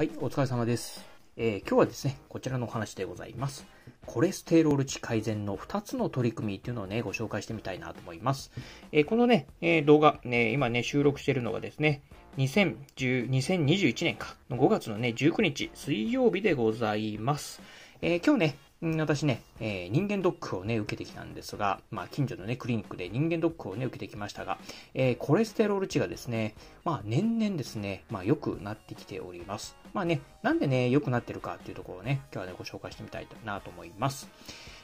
はい、お疲れ様です。えー、今日はですね、こちらのお話でございます。コレステロール値改善の2つの取り組みっていうのをね、ご紹介してみたいなと思います。えー、このね、えー、動画、ね、今ね、収録しているのがですね、2010 2021年か、の5月のね、19日、水曜日でございます。え今日ね、私ね、えー、人間ドックをね、受けてきたんですが、まあ、近所のね、クリニックで人間ドックをね、受けてきましたが、えー、コレステロール値がですね、まあ、年々ですね、まあ、良くなってきております。まあね、なんでね、良くなってるかっていうところをね、今日はね、ご紹介してみたいなと思います。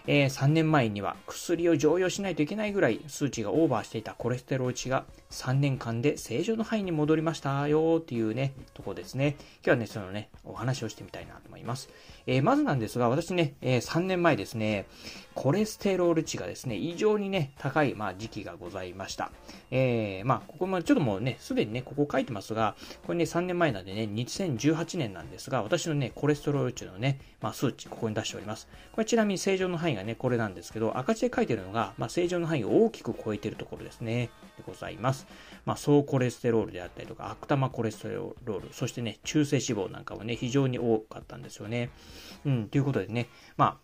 えー、3年前には薬を常用しないといけないぐらい数値がオーバーしていたコレステロール値が3年間で正常の範囲に戻りましたよっていうね、とこですね。今日はね、そのね、お話をしてみたいなと思います。えー、まずなんですが、私ね、えー、3年前ですね、コレステロール値がですね、異常にね、高い、まあ、時期がございました。えー、まあ、ここもちょっともうね、すでにね、ここ書いてますが、これね、3年前なんでね、2018年なんですが、私のね、コレステロール値のね、まあ、数値、ここに出しております。これちなみに正常の範囲がね、これなんですけど、赤字で書いてるのが、まあ、正常の範囲を大きく超えてるところですね。でございます。まあ、総コレステロールであったりとか、悪玉コレステロール、そしてね、中性脂肪なんかはね、非常に多かったんですよね。うん、ということでね、ま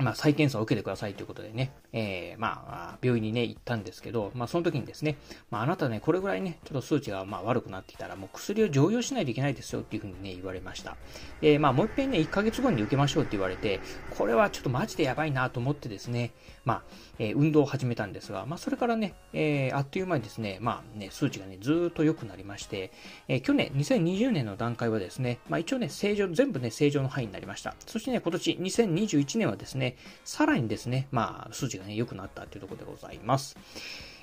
あ、まあ、再検査を受けてくださいということでね、えー、まあ、病院にね、行ったんですけど、まあ、その時にですね、まあ、あなたね、これぐらいね、ちょっと数値がまあ悪くなってきたら、もう薬を常用しないといけないですよっていうふうにね、言われました。で、まあ、もう一遍ね、1ヶ月後に受けましょうって言われて、これはちょっとマジでやばいなと思ってですね、まあ、えー、運動を始めたんですが、まあ、それからね、えー、あっという間にですね、まあね、数値がね、ずっと良くなりまして、えー、去年、2020年の段階はですね、まあ、一応ね、正常、全部ね、正常の範囲になりました。そしてね、今年、2021年はですね、さらにですね、まあ、数値ががね、良くなったっていうところでございます。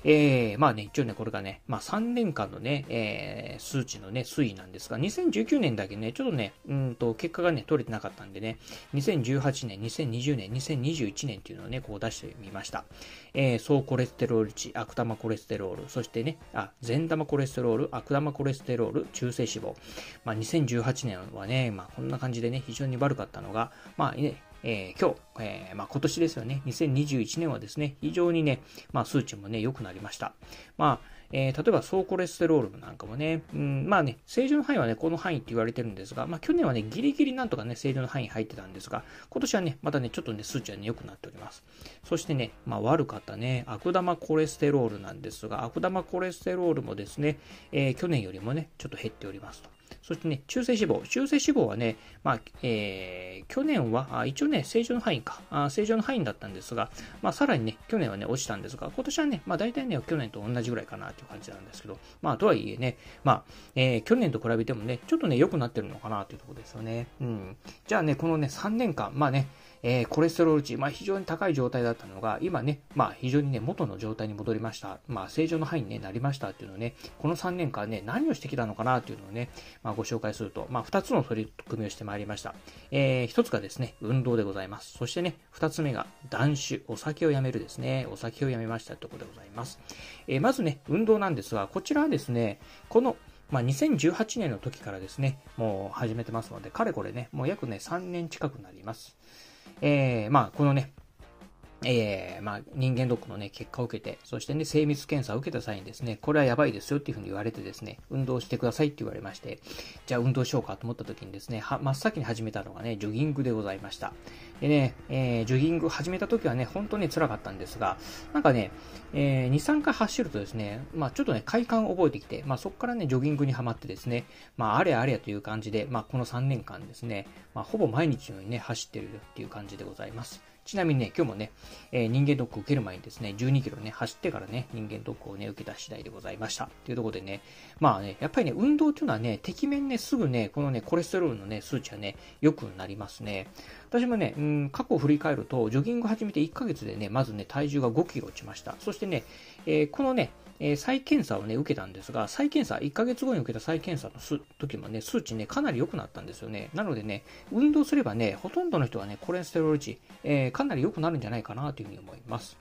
えー、まあね、一応ね、これがね、まあ3年間のね、えー、数値のね、推移なんですが、2019年だけね、ちょっとね、うんと、結果がね、取れてなかったんでね、2018年、2020年、2021年っていうのをね、こう出してみました。えー、総コレステロール値、悪玉コレステロール、そしてね、あ、善玉コレステロール、悪玉コレステロール、中性脂肪。まあ2018年はね、まあこんな感じでね、非常に悪かったのが、まあね、えー、今日、えー、まあ、今年ですよね、2021年はですね、非常にね、まあ、数値もね、良くなりました。まあ、えー、例えば総コレステロールなんかもね、うん、まあね、正常の範囲はね、この範囲って言われてるんですが、まあ、去年はね、ギリギリなんとかね、正常の範囲入ってたんですが、今年はね、またね、ちょっとね、数値はね、良くなっております。そしてね、まあ、悪かったね、悪玉コレステロールなんですが、悪玉コレステロールもですね、え去年よりもね、ちょっと減っておりますと。そしてね、中性脂肪。中性脂肪はね、まあ、えー、去年は、一応ね、正常の範囲か、あ正常の範囲だったんですが、まあ、さらにね、去年はね、落ちたんですが、今年はね、まあ、大体ね、去年と同じぐらいかなという感じなんですけど、まあ、とはいえね、まあ、えー、去年と比べてもね、ちょっとね、良くなってるのかなというところですよね。うん。じゃあね、このね、3年間、まあね、えー、コレステロール値、まあ、非常に高い状態だったのが、今ね、まあ、非常にね、元の状態に戻りました。まあ、正常の範囲に、ね、なりましたっていうのをね、この3年間ね、何をしてきたのかなっていうのをね、まあ、ご紹介すると、まあ、2つの取り組みをしてまいりました。えー、1つがですね、運動でございます。そしてね、2つ目が、断酒、お酒をやめるですね、お酒をやめましたとてことでございます。えー、まずね、運動なんですが、こちらはですね、この、まあ、2018年の時からですね、もう始めてますので、かれこれね、もう約ね、3年近くなります。えー、まあ、このね、えー、まあ、人間ドックのね、結果を受けて、そしてね、精密検査を受けた際にですね、これはやばいですよっていうふうに言われてですね、運動してくださいって言われまして、じゃあ運動しようかと思った時にですね、は真っ先に始めたのがね、ジョギングでございました。でね、えー、ジョギング始めた時はね、本当に辛かったんですが、なんかね、えー、2、3回走るとですね、まあ、ちょっとね、快感を覚えてきて、まあ、そこからね、ジョギングにはまってですね、まあ、あれあれという感じで、まあ、この3年間ですね、まあ、ほぼ毎日のようにね、走ってるっていう感じでございます。ちなみにね、今日もね、えー、人間ドック受ける前にですね、12キロね、走ってからね、人間ドックをね、受けた次第でございました。というところでね、まあね、やっぱりね、運動っていうのはね、てきめんね、すぐね、このね、コレステロールのね、数値はね、良くなりますね。私もね、うん、過去を振り返ると、ジョギング始めて1ヶ月でね、まずね、体重が5キロ落ちました。そしてね、えー、このね、えー、再検査をね、受けたんですが、再検査、1ヶ月後に受けた再検査の時もね、数値ね、かなり良くなったんですよね。なのでね、運動すればね、ほとんどの人はね、コレステロール値、えー、かなり良くなるんじゃないかなというふうに思います。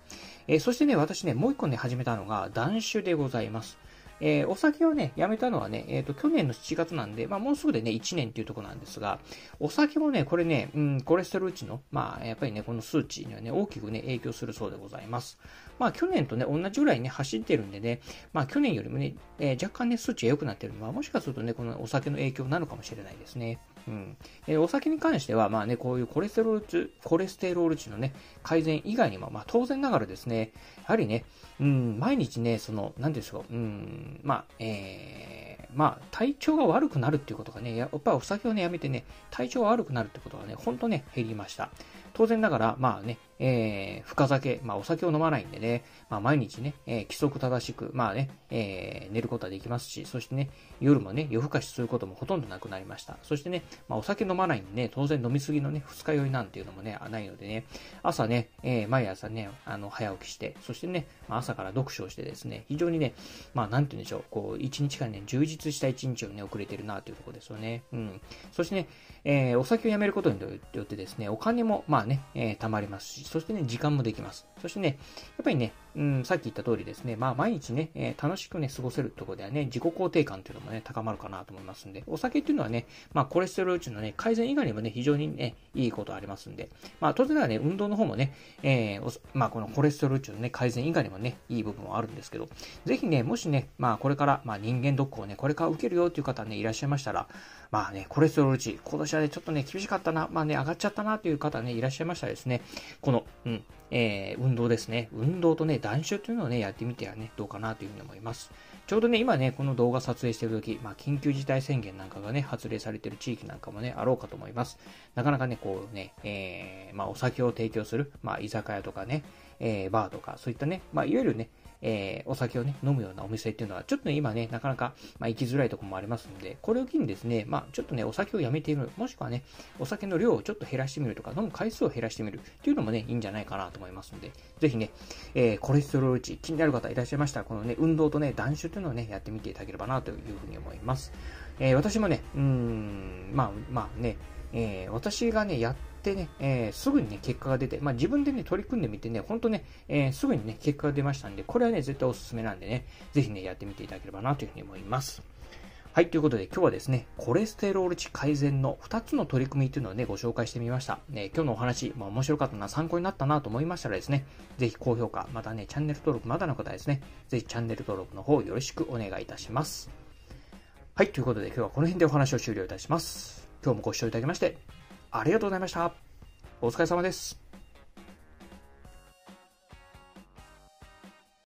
えー、そしてね、私ね、もう一個ね、始めたのが、断酒でございます。えー、お酒をね、やめたのはね、えっ、ー、と、去年の7月なんで、まあ、もうすぐでね、1年っていうとこなんですが、お酒もね、これね、うん、コレステロール値の、まあ、やっぱりね、この数値にはね、大きくね、影響するそうでございます。まあ、去年とね、同じぐらいね、走ってるんでね、まあ、去年よりもね、えー、若干ね、数値が良くなってるのは、もしかするとね、このお酒の影響なのかもしれないですね。うん。えー、お酒に関しては、まあね、こういうコレステロール値、コレステロール値のね、改善以外にも、まあ当然ながらですね、やはりね、うん、毎日ね、その、なんでしょう、うん、まあ、えー、まあ、体調が悪くなるっていうことがね、やっぱりお酒をね、やめてね、体調が悪くなるってことがね、本当ね、減りました。当然ながら、まあね、えー、深酒、まあお酒を飲まないんでね、まあ毎日ね、えー、規則正しく、まあね、えー、寝ることはできますし、そしてね、夜もね、夜更かしすることもほとんどなくなりました。そしてね、まあお酒飲まないんで、ね、当然飲みすぎのね、二日酔いなんていうのもね、ないのでね、朝ね、えー、毎朝ね、あの、早起きして、そしてね、まあ、朝から読書をしてですね、非常にね、まあなんて言うんでしょう、こう、一日間ね、充実した一日をね、遅れてるなというところですよね。うん。そしてね、えー、お酒をやめることによってですね、お金も、まあね、えー、溜まりますし、そしてね、時間もできます。そしてね、やっぱりね、うん、さっき言った通りですね、まあ毎日ね、えー、楽しくね、過ごせるところではね、自己肯定感っていうのもね、高まるかなと思いますんで、お酒っていうのはね、まあコレステロール値のね、改善以外にもね、非常にね、いいことありますんで、まあ当然はね、運動の方もね、えー、まあこのコレステロール値のね、改善以外にもね、いい部分はあるんですけど、ぜひね、もしね、まあこれから、まあ人間ドックをね、これから受けるよっていう方ね、いらっしゃいましたら、まあね、コレステロール値、今年はね、ちょっとね、厳しかったな、まあね、上がっちゃったなという方ね、いらっしゃいましたらですね、この、うん、えー、運動ですね。運動とね、断酒というのをね、やってみてはね、どうかなというふうに思います。ちょうどね、今ね、この動画撮影してるとき、まあ、緊急事態宣言なんかがね、発令されてる地域なんかもね、あろうかと思います。なかなかね、こうね、えー、まあ、お酒を提供する、まあ、居酒屋とかね、えー、バーとか、そういったね、まあ、いわゆるね、えー、お酒をね、飲むようなお店っていうのは、ちょっとね、今ね、なかなか、まあ、行きづらいところもありますので、これを機にですね、まあ、ちょっとね、お酒をやめてみる、もしくはね、お酒の量をちょっと減らしてみるとか、飲む回数を減らしてみるっていうのもね、いいんじゃないかなと思いますので、ぜひね、えー、コレステロール値、気になる方いらっしゃいましたら、このね、運動とね、断酒というのをね、やってみていただければなというふうに思います。えー、私もね、うん、まあ、まあね、えー、私がね、やってね、えー、すぐにね、結果が出て、まあ、自分でね、取り組んでみてね、ほんとね、えー、すぐにね、結果が出ましたんで、これはね、絶対おすすめなんでね、ぜひね、やってみていただければなというふうに思います。はい、ということで今日はですね、コレステロール値改善の2つの取り組みというのをね、ご紹介してみました。ね、今日のお話、まあ、面白かったな、参考になったなと思いましたらですね、ぜひ高評価、またね、チャンネル登録まだの方ですね、ぜひチャンネル登録の方よろしくお願いいたします。はい、ということで今日はこの辺でお話を終了いたします。今日もご視聴いただきまして、ありがとうございました。お疲れ様です。